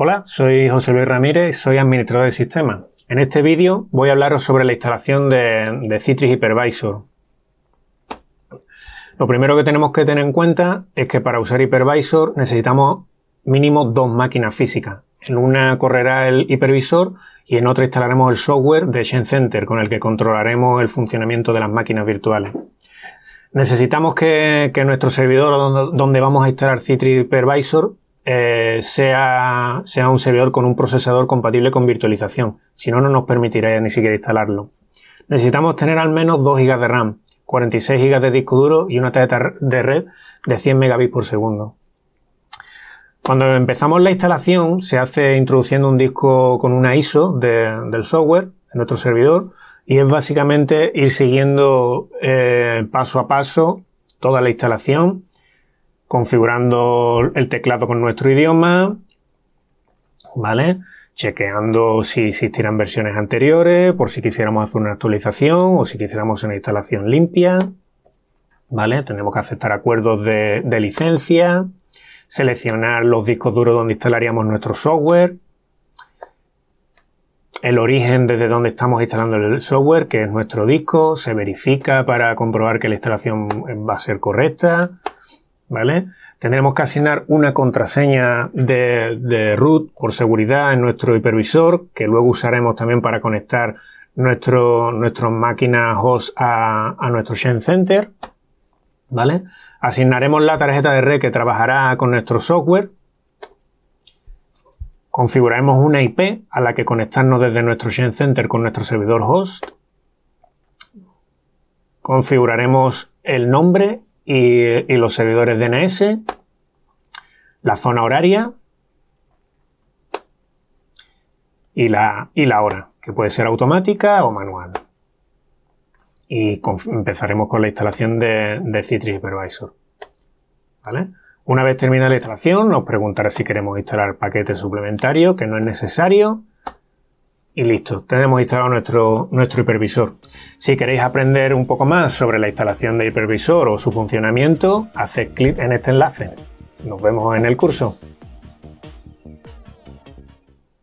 Hola, soy José Luis Ramírez soy administrador de sistemas. En este vídeo voy a hablaros sobre la instalación de, Citrix Hypervisor. Lo primero que tenemos que tener en cuenta es que para usar Hypervisor necesitamos mínimo dos máquinas físicas. En una correrá el hipervisor y en otra instalaremos el software de XenCenter Center con el que controlaremos el funcionamiento de las máquinas virtuales. Necesitamos que, que nuestro servidor donde vamos a instalar Citrix Hypervisor eh, sea, un servidor con un procesador compatible con virtualización, si no, no nos permitirá ni siquiera instalarlo. Necesitamos tener al menos 2 GB de RAM, 46 GB de disco duro y una tarjeta de red de 100 megabits por segundo. Cuando empezamos la instalación se hace introduciendo un disco con una ISO del software en nuestro servidor y es básicamente ir siguiendo eh, paso a paso toda la instalación configurando el teclado con nuestro idioma, ¿vale? Chequeando si existirán versiones anteriores, por si quisiéramos hacer una actualización o si quisiéramos una instalación limpia, ¿vale? Tenemos que aceptar acuerdos de, de licencia, seleccionar los discos duros donde instalaríamos nuestro software, el origen desde donde estamos instalando el software, que es nuestro disco, se verifica para comprobar que la instalación va a ser correcta, Tendremos que asignar una contraseña de, root por seguridad en nuestro hipervisor, que luego usaremos también para conectar nuestro, nuestras máquinas host a, nuestro Shen Center, ¿vale? Asignaremos la tarjeta de red que trabajará con nuestro software. Configuraremos una IP a la que conectarnos desde nuestro Shen Center con nuestro servidor host. Configuraremos el nombre y, los servidores DNS, la zona horaria y la, y la hora, que puede ser automática o manual. Y empezaremos con la instalación de, Citrix Hypervisor. Una vez terminada la instalación, nos preguntará si queremos instalar paquetes suplementarios, que no es necesario y listo, tenemos instalado nuestro, nuestro hipervisor. Si queréis aprender un poco más sobre la instalación de hipervisor o su funcionamiento, haced clic en este enlace. Nos vemos en el curso.